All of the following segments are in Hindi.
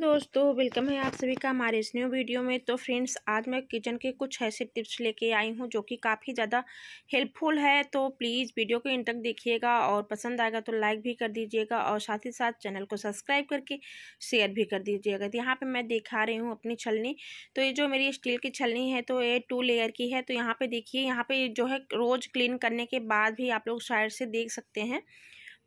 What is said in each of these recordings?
दोस्तों वेलकम है आप सभी का हमारे इस न्यू वीडियो में तो फ्रेंड्स आज मैं किचन के कुछ ऐसे टिप्स लेके आई हूँ जो कि काफ़ी ज़्यादा हेल्पफुल है तो प्लीज़ वीडियो को इन तक देखिएगा और पसंद आएगा तो लाइक भी कर दीजिएगा और साथ ही साथ चैनल को सब्सक्राइब करके शेयर भी कर दीजिएगा तो यहाँ पर मैं दिखा रही हूँ अपनी छलनी तो ये जो मेरी स्टील की छलनी है तो ये टू लेयर की है तो यहाँ पर देखिए यहाँ पर जो है रोज़ क्लीन करने के बाद भी आप लोग शायर से देख सकते हैं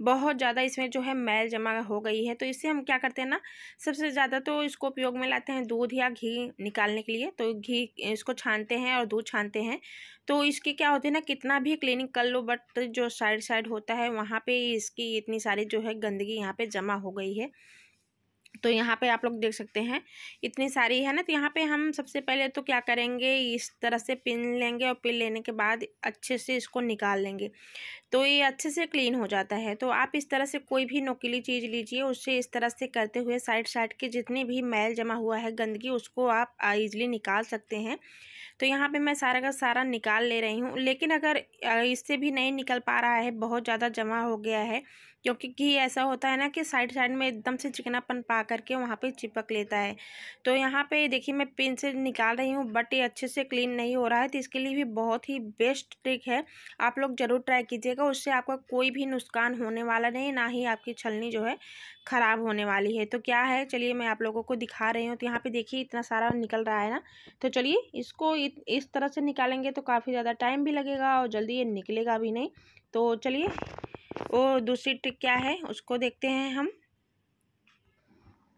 बहुत ज़्यादा इसमें जो है मैल जमा हो गई है तो इससे हम क्या करते हैं ना सबसे ज़्यादा तो इसको उपयोग में लाते हैं दूध या घी निकालने के लिए तो घी इसको छानते हैं और दूध छानते हैं तो इसके क्या होते हैं ना कितना भी क्लीनिंग कर लो बट जो साइड साइड होता है वहाँ पर इसकी इतनी सारी जो है गंदगी यहाँ पर जमा हो गई है तो यहाँ पे आप लोग देख सकते हैं इतनी सारी है ना तो यहाँ पे हम सबसे पहले तो क्या करेंगे इस तरह से पिन लेंगे और पिन लेने के बाद अच्छे से इसको निकाल लेंगे तो ये अच्छे से क्लीन हो जाता है तो आप इस तरह से कोई भी नोकीली चीज़ लीजिए उससे इस तरह से करते हुए साइड साइड के जितने भी मैल जमा हुआ है गंदगी उसको आप ईजिली निकाल सकते हैं तो यहाँ पर मैं सारा का सारा निकाल ले रही हूँ लेकिन अगर इससे भी नहीं निकल पा रहा है बहुत ज़्यादा जमा हो गया है क्योंकि घी ऐसा होता है ना कि साइड साइड में एकदम से चिकनापन पा करके वहाँ पे चिपक लेता है तो यहाँ पे देखिए मैं पिन से निकाल रही हूँ बट ये अच्छे से क्लीन नहीं हो रहा है तो इसके लिए भी बहुत ही बेस्ट ट्रिक है आप लोग ज़रूर ट्राई कीजिएगा उससे आपका कोई भी नुकसान होने वाला नहीं ना ही आपकी छलनी जो है ख़राब होने वाली है तो क्या है चलिए मैं आप लोगों को दिखा रही हूँ तो यहाँ पर देखिए इतना सारा निकल रहा है ना तो चलिए इसको इस तरह से निकालेंगे तो काफ़ी ज़्यादा टाइम भी लगेगा और जल्दी ये निकलेगा भी नहीं तो चलिए और दूसरी ट्रिक क्या है उसको देखते हैं हम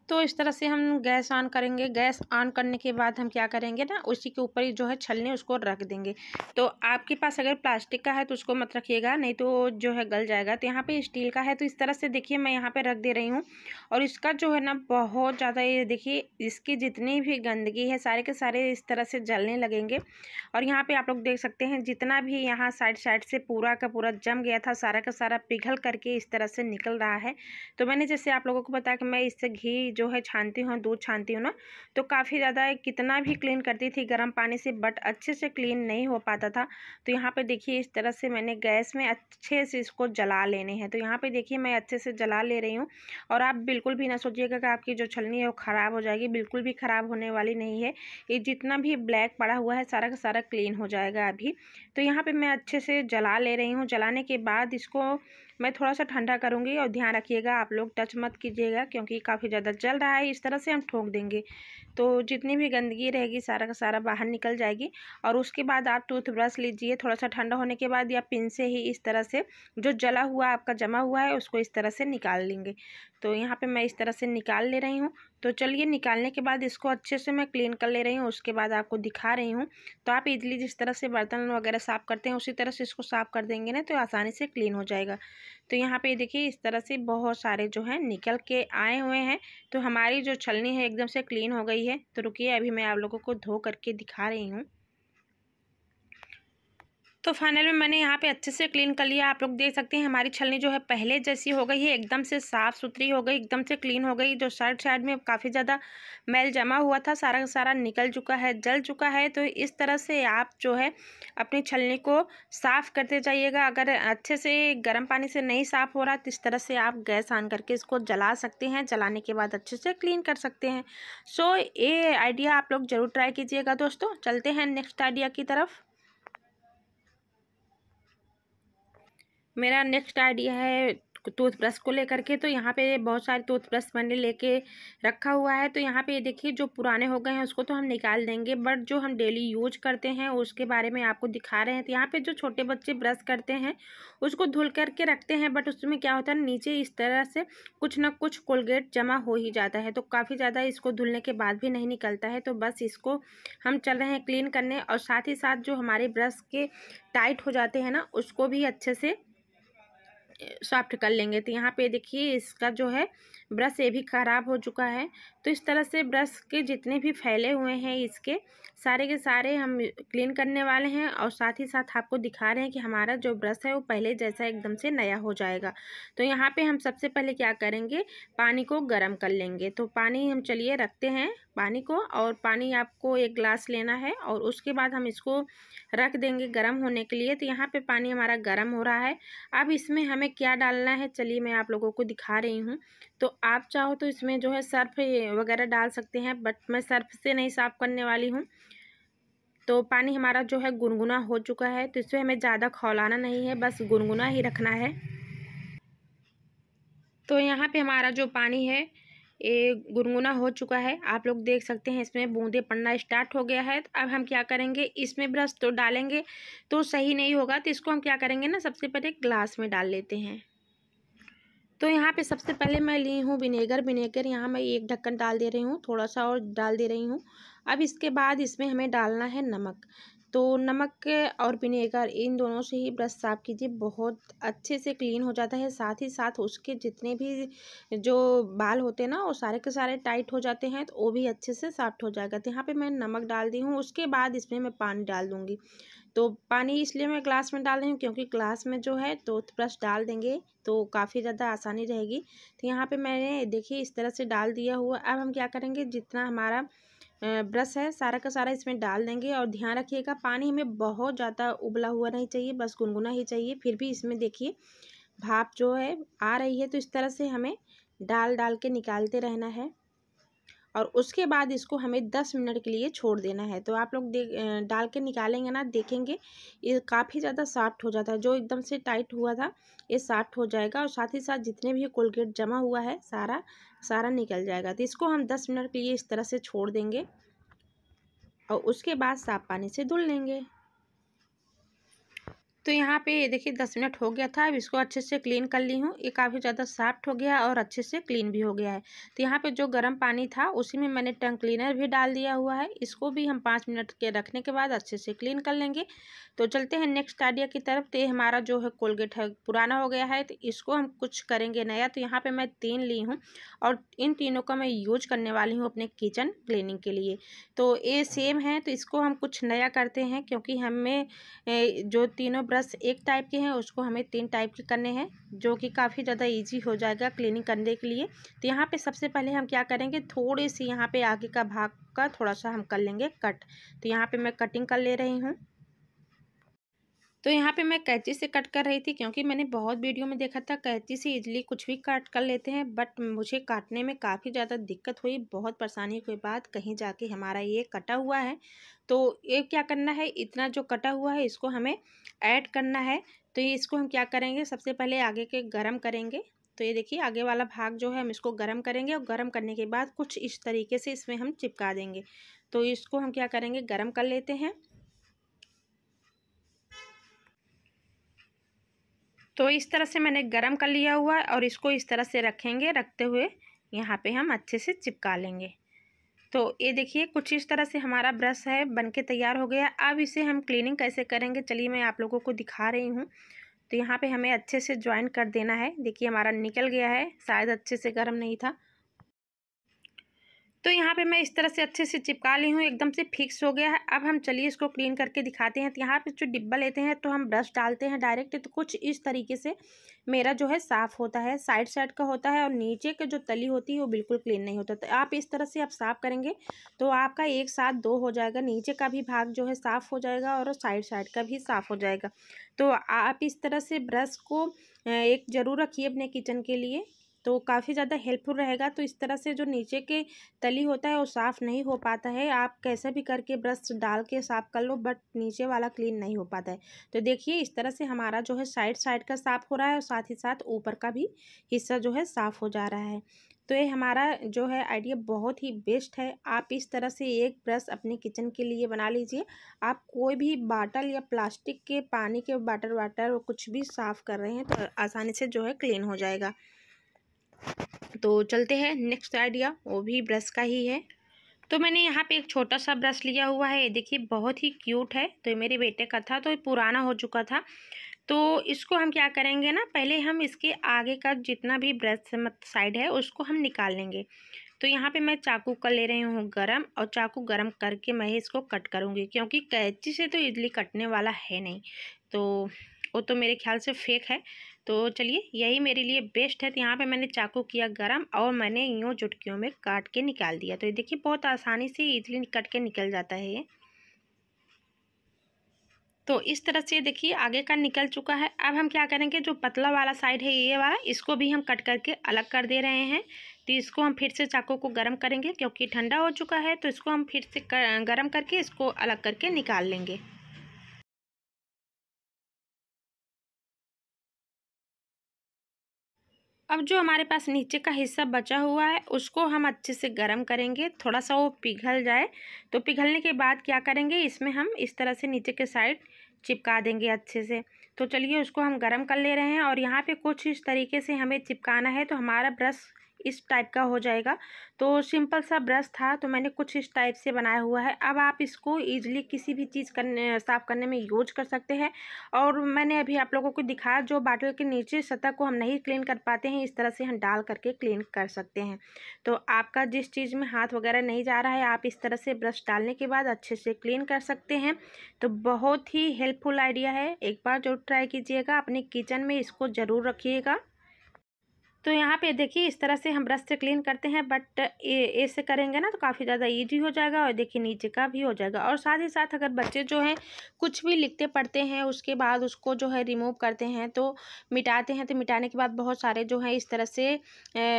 तो इस तरह से हम गैस ऑन करेंगे गैस ऑन करने के बाद हम क्या करेंगे ना उसी के ऊपर ही जो है छलने उसको रख देंगे तो आपके पास अगर प्लास्टिक का है तो उसको मत रखिएगा नहीं तो जो है गल जाएगा तो यहाँ पे स्टील का है तो इस तरह से देखिए मैं यहाँ पे रख दे रही हूँ और इसका जो है ना बहुत ज़्यादा ये देखिए इसकी जितनी भी गंदगी है सारे के सारे इस तरह से जलने लगेंगे और यहाँ पर आप लोग देख सकते हैं जितना भी यहाँ साइड साइड से पूरा का पूरा जम गया था सारा का सारा पिघल करके इस तरह से निकल रहा है तो मैंने जैसे आप लोगों को बताया कि मैं इससे घी जो है छानती हूँ दूध छानती हूँ ना तो काफ़ी ज़्यादा कितना भी क्लीन करती थी गर्म पानी से बट अच्छे से क्लीन नहीं हो पाता था तो यहाँ पे देखिए इस तरह से मैंने गैस में अच्छे से इसको जला लेने हैं तो यहाँ पे देखिए मैं अच्छे से जला ले रही हूँ और आप बिल्कुल भी ना सोचिएगा कि आपकी जो छलनी है वो ख़राब हो जाएगी बिल्कुल भी ख़राब होने वाली नहीं है ये जितना भी ब्लैक पड़ा हुआ है सारा का सारा क्लीन हो जाएगा अभी तो यहाँ पर मैं अच्छे से जला ले रही हूँ जलाने के बाद इसको मैं थोड़ा सा ठंडा करूँगी और ध्यान रखिएगा आप लोग टच मत कीजिएगा क्योंकि काफ़ी ज़्यादा जल रहा है इस तरह से हम ठोक देंगे तो जितनी भी गंदगी रहेगी सारा का सारा बाहर निकल जाएगी और उसके बाद आप टूथब्रश लीजिए थोड़ा सा ठंडा होने के बाद या पिन से ही इस तरह से जो जला हुआ आपका जमा हुआ है उसको इस तरह से निकाल लेंगे तो यहाँ पर मैं इस तरह से निकाल ले रही हूँ तो चलिए निकालने के बाद इसको अच्छे से मैं क्लीन कर ले रही हूँ उसके बाद आपको दिखा रही हूँ तो आप इजली जिस तरह से बर्तन वगैरह साफ़ करते हैं उसी तरह से इसको साफ़ कर देंगे ना तो आसानी से क्लीन हो जाएगा तो यहाँ पे देखिए इस तरह से बहुत सारे जो हैं निकल के आए हुए हैं तो हमारी जो छलनी है एकदम से क्लीन हो गई है तो रुकी अभी मैं आप लोगों को धो करके दिखा रही हूँ तो फाइनल में मैंने यहाँ पे अच्छे से क्लीन कर लिया आप लोग देख सकते हैं हमारी छलनी जो है पहले जैसी हो गई है एकदम से साफ़ सुथरी हो गई एकदम से क्लीन हो गई जो साइड साइड में काफ़ी ज़्यादा मैल जमा हुआ था सारा का सारा निकल चुका है जल चुका है तो इस तरह से आप जो है अपनी छलनी को साफ़ करते जाइएगा अगर अच्छे से गर्म पानी से नहीं साफ़ हो रहा तो इस तरह से आप गैस ऑन करके इसको जला सकते हैं जलाने के बाद अच्छे से क्लीन कर सकते हैं सो ये आइडिया आप लोग ज़रूर ट्राई कीजिएगा दोस्तों चलते हैं नेक्स्ट आइडिया की तरफ मेरा नेक्स्ट आइडिया है टूथब्रश को लेकर के तो यहाँ पे बहुत सारे टूथब्रश मैंने लेके रखा हुआ है तो यहाँ पे देखिए जो पुराने हो गए हैं उसको तो हम निकाल देंगे बट जो हम डेली यूज करते हैं उसके बारे में आपको दिखा रहे हैं तो यहाँ पे जो छोटे बच्चे ब्रश करते हैं उसको धुल करके रखते हैं बट उसमें क्या होता है नीचे इस तरह से कुछ ना कुछ कोलगेट जमा हो ही जाता है तो काफ़ी ज़्यादा इसको धुलने के बाद भी नहीं निकलता है तो बस इसको हम चल रहे हैं क्लीन करने और साथ ही साथ जो हमारे ब्रश के टाइट हो जाते हैं ना उसको भी अच्छे से सॉफ्ट कर लेंगे तो यहाँ पे देखिए इसका जो है ब्रश ये भी ख़राब हो चुका है तो इस तरह से ब्रश के जितने भी फैले हुए हैं इसके सारे के सारे हम क्लीन करने वाले हैं और साथ ही साथ आपको दिखा रहे हैं कि हमारा जो ब्रश है वो पहले जैसा एकदम से नया हो जाएगा तो यहाँ पे हम सबसे पहले क्या करेंगे पानी को गर्म कर लेंगे तो पानी हम चलिए रखते हैं पानी को और पानी आपको एक ग्लास लेना है और उसके बाद हम इसको रख देंगे गर्म होने के लिए तो यहाँ पे पानी हमारा गर्म हो रहा है अब इसमें हमें क्या डालना है चलिए मैं आप लोगों को दिखा रही हूँ तो आप चाहो तो इसमें जो है सर्फ वगैरह डाल सकते हैं बट मैं सर्फ से नहीं साफ़ करने वाली हूँ तो पानी हमारा जो है गुनगुना हो चुका है तो इसमें हमें ज़्यादा खौलाना नहीं है बस गुनगुना ही रखना है तो यहाँ पे हमारा जो पानी है ये गुनगुना हो चुका है आप लोग देख सकते हैं इसमें बूंदे पड़ना स्टार्ट हो गया है तो अब हम क्या करेंगे इसमें ब्रश तो डालेंगे तो सही नहीं होगा तो इसको हम क्या करेंगे ना सबसे पहले ग्लास में डाल लेते हैं तो यहाँ पे सबसे पहले मैं ली हूँ विनेगर विनेगर यहाँ मैं एक ढक्कन डाल दे रही हूँ थोड़ा सा और डाल दे रही हूँ अब इसके बाद इसमें हमें डालना है नमक तो नमक और विनेगर इन दोनों से ही ब्रश साफ़ कीजिए बहुत अच्छे से क्लीन हो जाता है साथ ही साथ उसके जितने भी जो बाल होते हैं ना वो सारे के सारे टाइट हो जाते हैं तो वो भी अच्छे से साफ्ट हो जाएगा तो यहाँ पे मैं नमक डाल दी हूँ उसके बाद इसमें मैं पानी डाल दूँगी तो पानी इसलिए मैं ग्लास में डाल रही हूँ क्योंकि ग्लास में जो है टूथब्रश डाल देंगे तो काफ़ी ज़्यादा आसानी रहेगी तो यहाँ पे मैंने देखिए इस तरह से डाल दिया हुआ अब हम क्या करेंगे जितना हमारा ब्रश है सारा का सारा इसमें डाल देंगे और ध्यान रखिएगा पानी हमें बहुत ज़्यादा उबला हुआ नहीं चाहिए बस गुनगुना ही चाहिए फिर भी इसमें देखिए भाप जो है आ रही है तो इस तरह से हमें डाल डाल के निकालते रहना है और उसके बाद इसको हमें दस मिनट के लिए छोड़ देना है तो आप लोग देख डाल के निकालेंगे ना देखेंगे ये काफ़ी ज़्यादा साफ्ट हो जाता है जो एकदम से टाइट हुआ था ये साफ्ट हो जाएगा और साथ ही साथ जितने भी कोलगेट जमा हुआ है सारा सारा निकल जाएगा तो इसको हम दस मिनट के लिए इस तरह से छोड़ देंगे और उसके बाद साफ पानी से धुल लेंगे तो यहाँ पे ये देखिए दस मिनट हो गया था अब इसको अच्छे से क्लीन कर ली हूँ ये काफ़ी ज़्यादा साफ्ट हो गया और अच्छे से क्लीन भी हो गया है तो यहाँ पे जो गर्म पानी था उसी में मैंने टंग क्लीनर भी डाल दिया हुआ है इसको भी हम पाँच मिनट के रखने के बाद अच्छे से क्लीन कर लेंगे तो चलते हैं नेक्स्ट आइडिया की तरफ तो ये हमारा जो है कोलगेट है पुराना हो गया है तो इसको हम कुछ करेंगे नया तो यहाँ पर मैं तीन ली हूँ और इन तीनों का मैं यूज करने वाली हूँ अपने किचन क्लीनिंग के लिए तो ये सेम है तो इसको हम कुछ नया करते हैं क्योंकि हमें जो तीनों ब्रश एक टाइप के हैं उसको हमें तीन टाइप के करने हैं जो कि काफ़ी ज़्यादा इजी हो जाएगा क्लीनिंग करने के लिए तो यहाँ पे सबसे पहले हम क्या करेंगे थोड़े से यहाँ पे आगे का भाग का थोड़ा सा हम कर लेंगे कट तो यहाँ पे मैं कटिंग कर ले रही हूँ तो यहाँ पे मैं कैंची से कट कर रही थी क्योंकि मैंने बहुत वीडियो में देखा था कैंची से इजली कुछ भी काट कर लेते हैं बट मुझे काटने में काफ़ी ज़्यादा दिक्कत हुई बहुत परेशानी के बाद कहीं जाके हमारा ये कटा हुआ है तो ये क्या करना है इतना जो कटा हुआ है इसको हमें ऐड करना है तो ये इसको हम क्या करेंगे सबसे पहले आगे के गर्म करेंगे तो ये देखिए आगे वाला भाग जो है हम इसको गर्म करेंगे और गर्म करने के बाद कुछ इस तरीके से इसमें हम चिपका देंगे तो इसको हम क्या करेंगे गर्म कर लेते हैं तो इस तरह से मैंने गरम कर लिया हुआ है और इसको इस तरह से रखेंगे रखते हुए यहाँ पे हम अच्छे से चिपका लेंगे तो ये देखिए कुछ इस तरह से हमारा ब्रश है बन के तैयार हो गया अब इसे हम क्लीनिंग कैसे करेंगे चलिए मैं आप लोगों को दिखा रही हूँ तो यहाँ पे हमें अच्छे से ज्वाइन कर देना है देखिए हमारा निकल गया है शायद अच्छे से गर्म नहीं था तो यहाँ पे मैं इस तरह से अच्छे से चिपका ली हूँ एकदम से फिक्स हो गया है अब हम चलिए इसको क्लीन करके दिखाते हैं तो यहाँ पे जो डिब्बा लेते हैं तो हम ब्रश डालते हैं डायरेक्ट तो कुछ इस तरीके से मेरा जो है साफ़ होता है साइड साइड का होता है और नीचे के जो तली होती है वो बिल्कुल क्लीन नहीं होता तो आप इस तरह से आप साफ़ करेंगे तो आपका एक साथ दो हो जाएगा नीचे का भी भाग जो है साफ़ हो जाएगा और साइड साइड का भी साफ़ हो जाएगा तो आप इस तरह से ब्रश को एक ज़रूर रखिए अपने किचन के लिए तो काफ़ी ज़्यादा हेल्पफुल रहेगा तो इस तरह से जो नीचे के तली होता है वो साफ़ नहीं हो पाता है आप कैसे भी करके ब्रश डाल के साफ़ कर लो बट नीचे वाला क्लीन नहीं हो पाता है तो देखिए इस तरह से हमारा जो है साइड साइड का साफ़ हो रहा है और साथ ही साथ ऊपर का भी हिस्सा जो है साफ़ हो जा रहा है तो ये हमारा जो है आइडिया बहुत ही बेस्ट है आप इस तरह से एक ब्रश अपने किचन के लिए बना लीजिए आप कोई भी बाटल या प्लास्टिक के पानी के बाटल वाटर कुछ भी साफ़ कर रहे हैं तो आसानी से जो है क्लीन हो जाएगा तो चलते हैं नेक्स्ट आइडिया वो भी ब्रश का ही है तो मैंने यहाँ पे एक छोटा सा ब्रश लिया हुआ है ये देखिए बहुत ही क्यूट है तो ये मेरे बेटे का था तो ये पुराना हो चुका था तो इसको हम क्या करेंगे ना पहले हम इसके आगे का जितना भी ब्रश साइड है उसको हम निकाल लेंगे तो यहाँ पे मैं चाकू का ले रही हूँ गरम और चाकू गरम करके मैं इसको कट करूँगी क्योंकि कैची से तो इडली कटने वाला है नहीं तो वो तो मेरे ख्याल से फेक है तो चलिए यही मेरे लिए बेस्ट है तो यहाँ पे मैंने चाकू किया गरम और मैंने यूँ चुटकियों में काट के निकाल दिया तो ये देखिए बहुत आसानी से इजली कट के निकल जाता है ये तो इस तरह से देखिए आगे का निकल चुका है अब हम क्या करेंगे जो पतला वाला साइड है ये वाला इसको भी हम कट करके अलग कर दे रहे हैं तो इसको हम फिर से चाकू को गर्म करेंगे क्योंकि ठंडा हो चुका है तो इसको हम फिर से कर, गर्म करके इसको अलग करके निकाल लेंगे अब जो हमारे पास नीचे का हिस्सा बचा हुआ है उसको हम अच्छे से गर्म करेंगे थोड़ा सा वो पिघल जाए तो पिघलने के बाद क्या करेंगे इसमें हम इस तरह से नीचे के साइड चिपका देंगे अच्छे से तो चलिए उसको हम गर्म कर ले रहे हैं और यहाँ पे कुछ इस तरीके से हमें चिपकाना है तो हमारा ब्रश इस टाइप का हो जाएगा तो सिंपल सा ब्रश था तो मैंने कुछ इस टाइप से बनाया हुआ है अब आप इसको ईजिली किसी भी चीज़ करने साफ़ करने में यूज कर सकते हैं और मैंने अभी आप लोगों को दिखाया जो बाटल के नीचे सतह को हम नहीं क्लीन कर पाते हैं इस तरह से हम डाल करके क्लीन कर सकते हैं तो आपका जिस चीज़ में हाथ वगैरह नहीं जा रहा है आप इस तरह से ब्रश डालने के बाद अच्छे से क्लीन कर सकते हैं तो बहुत ही हेल्पफुल आइडिया है एक बार जरूर ट्राई कीजिएगा अपने किचन में इसको ज़रूर रखिएगा तो यहाँ पे देखिए इस तरह से हम ब्रश से क्लीन करते हैं बट ऐसे करेंगे ना तो काफ़ी ज़्यादा ईजी हो जाएगा और देखिए नीचे का भी हो जाएगा और साथ ही साथ अगर बच्चे जो हैं कुछ भी लिखते पढ़ते हैं उसके बाद उसको जो है रिमूव करते हैं तो मिटाते हैं तो मिटाने के बाद बहुत सारे जो है इस तरह से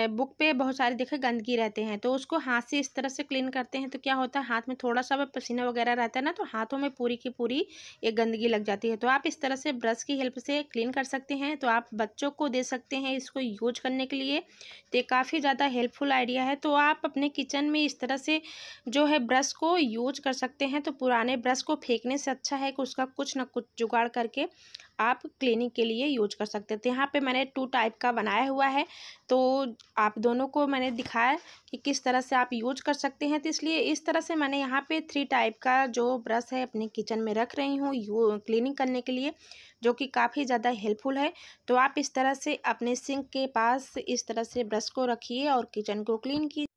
बुक पे बहुत सारे देखे गंदगी रहते हैं तो उसको हाथ से इस तरह से क्लीन करते हैं तो क्या होता है हाथ में थोड़ा सा पसीना वगैरह रहता है ना तो हाथों में पूरी की पूरी एक गंदगी लग जाती है तो आप इस तरह से ब्रश की हेल्प से क्लीन कर सकते हैं तो आप बच्चों को दे सकते हैं इसको यूज करने करने के लिए तो काफ़ी ज़्यादा हेल्पफुल आइडिया है तो आप अपने किचन में इस तरह से जो है ब्रश को यूज कर सकते हैं तो पुराने ब्रश को फेंकने से अच्छा है कि उसका कुछ ना कुछ जुगाड़ करके आप क्लीनिंग के लिए यूज कर सकते हैं तो यहाँ पे मैंने टू टाइप का बनाया हुआ है तो आप दोनों को मैंने दिखाया कि किस तरह से आप यूज कर सकते हैं तो इसलिए इस तरह से मैंने यहाँ पे थ्री टाइप का जो ब्रश है अपने किचन में रख रही हूँ क्लीनिंग करने के लिए जो कि काफ़ी ज़्यादा हेल्पफुल है तो आप इस तरह से अपने सिंक के पास इस तरह से ब्रश को रखिए और किचन को क्लीन कीजिए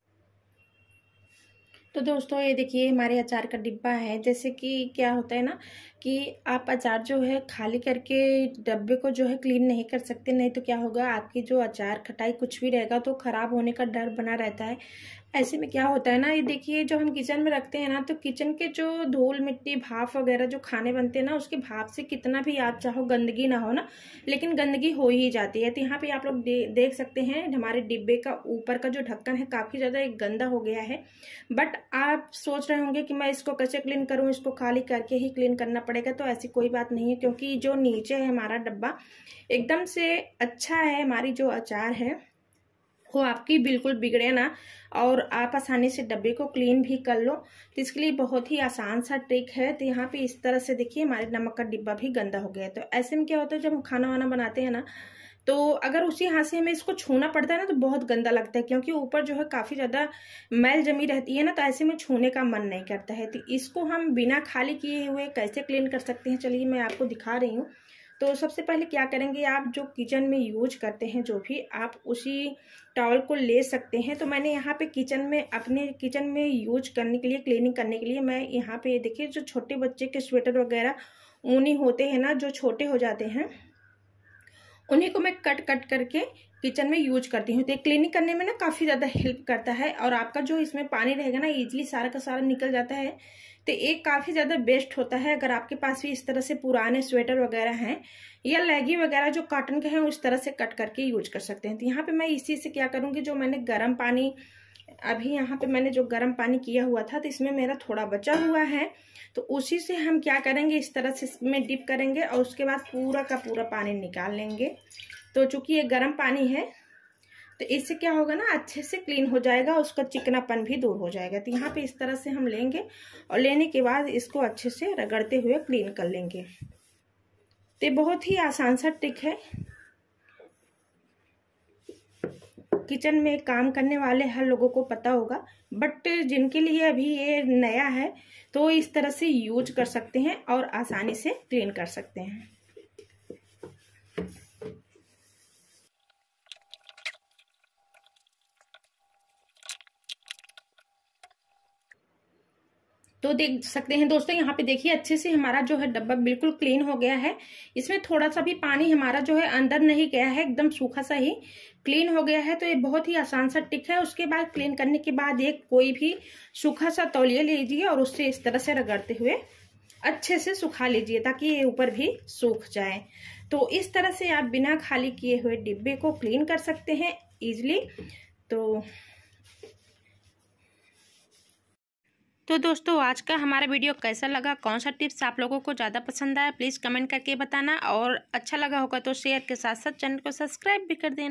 तो दोस्तों ये देखिए हमारे अचार का डिब्बा है जैसे कि क्या होता है ना कि आप अचार जो है खाली करके डब्बे को जो है क्लीन नहीं कर सकते नहीं तो क्या होगा आपकी जो अचार खटाई कुछ भी रहेगा तो ख़राब होने का डर बना रहता है ऐसे में क्या होता है ना ये देखिए जब हम किचन में रखते हैं ना तो किचन के जो धूल मिट्टी भाप वगैरह जो खाने बनते हैं ना उसके भाप से कितना भी आप चाहो गंदगी ना हो ना लेकिन गंदगी हो ही जाती है तो यहाँ पे आप लोग दे, देख सकते हैं हमारे डिब्बे का ऊपर का जो ढक्कन है काफ़ी ज़्यादा एक गंदा हो गया है बट आप सोच रहे होंगे कि मैं इसको कैसे क्लीन करूँ इसको खाली करके ही क्लीन करना पड़ेगा तो ऐसी कोई बात नहीं है क्योंकि जो नीचे है हमारा डब्बा एकदम से अच्छा है हमारी जो अचार है हो आपकी बिल्कुल बिगड़े ना और आप आसानी से डब्बे को क्लीन भी कर लो तो इसके लिए बहुत ही आसान सा ट्रिक है तो यहाँ पे इस तरह से देखिए हमारे नमक का डिब्बा भी गंदा हो गया है तो ऐसे में क्या होता है जब हम खाना वाना बनाते हैं ना तो अगर उसी हाथ से हमें इसको छूना पड़ता है ना तो बहुत गंदा लगता है क्योंकि ऊपर जो है काफ़ी ज़्यादा मैल जमी रहती है ना तो ऐसे में छूने का मन नहीं करता है तो इसको हम बिना खाली किए हुए कैसे क्लीन कर सकते हैं चलिए मैं आपको दिखा रही हूँ तो सबसे पहले क्या करेंगे आप जो किचन में यूज करते हैं जो भी आप उसी टॉवल को ले सकते हैं तो मैंने यहाँ पे किचन में अपने किचन में यूज करने के लिए क्लीनिंग करने के लिए मैं यहाँ पे देखिए जो छोटे बच्चे के स्वेटर वगैरह ऊनी होते हैं ना जो छोटे हो जाते हैं उन्हीं को मैं कट कट करके किचन में यूज करती हूँ तो क्लीनिंग करने में ना काफ़ी ज़्यादा हेल्प करता है और आपका जो इसमें पानी रहेगा ना ईजिली सारा का सारा निकल जाता है तो एक काफ़ी ज़्यादा बेस्ट होता है अगर आपके पास भी इस तरह से पुराने स्वेटर वगैरह हैं या लेगी वगैरह जो कॉटन के हैं उस तरह से कट करके यूज कर सकते हैं तो यहाँ पे मैं इसी से क्या करूँगी जो मैंने गर्म पानी अभी यहाँ पे मैंने जो गर्म पानी किया हुआ था तो इसमें मेरा थोड़ा बचा हुआ है तो उसी से हम क्या करेंगे इस तरह से इसमें डिप करेंगे और उसके बाद पूरा का पूरा पानी निकाल लेंगे तो चूँकि ये गर्म पानी है तो इससे क्या होगा ना अच्छे से क्लीन हो जाएगा उसका चिकनापन भी दूर हो जाएगा तो यहाँ पे इस तरह से हम लेंगे और लेने के बाद इसको अच्छे से रगड़ते हुए क्लीन कर लेंगे तो बहुत ही आसान सा ट्रिक है किचन में काम करने वाले हर लोगों को पता होगा बट जिनके लिए अभी ये नया है तो इस तरह से यूज कर सकते हैं और आसानी से क्लीन कर सकते हैं तो देख सकते हैं दोस्तों यहाँ पे देखिए अच्छे से हमारा जो है डब्बा बिल्कुल क्लीन हो गया है इसमें थोड़ा सा भी पानी हमारा जो है अंदर नहीं गया है एकदम सूखा सा ही क्लीन हो गया है तो ये बहुत ही आसान सा टिक है उसके बाद क्लीन करने के बाद एक कोई भी सूखा सा तौलिया लीजिए और उससे इस तरह से रगड़ते हुए अच्छे से सुखा लीजिए ताकि ये ऊपर भी सूख जाए तो इस तरह से आप बिना खाली किए हुए डिब्बे को क्लीन कर सकते हैं ईजिली तो तो दोस्तों आज का हमारा वीडियो कैसा लगा कौन सा टिप्स आप लोगों को ज़्यादा पसंद आया प्लीज़ कमेंट करके बताना और अच्छा लगा होगा तो शेयर के साथ साथ चैनल को सब्सक्राइब भी कर देना